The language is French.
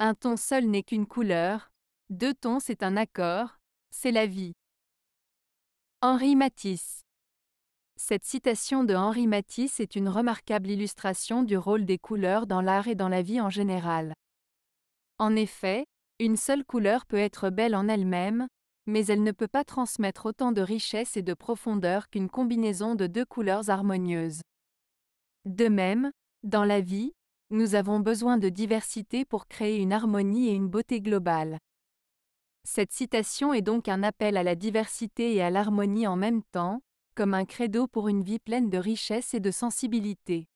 Un ton seul n'est qu'une couleur, deux tons c'est un accord, c'est la vie. Henri Matisse Cette citation de Henri Matisse est une remarquable illustration du rôle des couleurs dans l'art et dans la vie en général. En effet, une seule couleur peut être belle en elle-même, mais elle ne peut pas transmettre autant de richesse et de profondeur qu'une combinaison de deux couleurs harmonieuses. De même, dans la vie, nous avons besoin de diversité pour créer une harmonie et une beauté globale. Cette citation est donc un appel à la diversité et à l'harmonie en même temps, comme un credo pour une vie pleine de richesse et de sensibilité.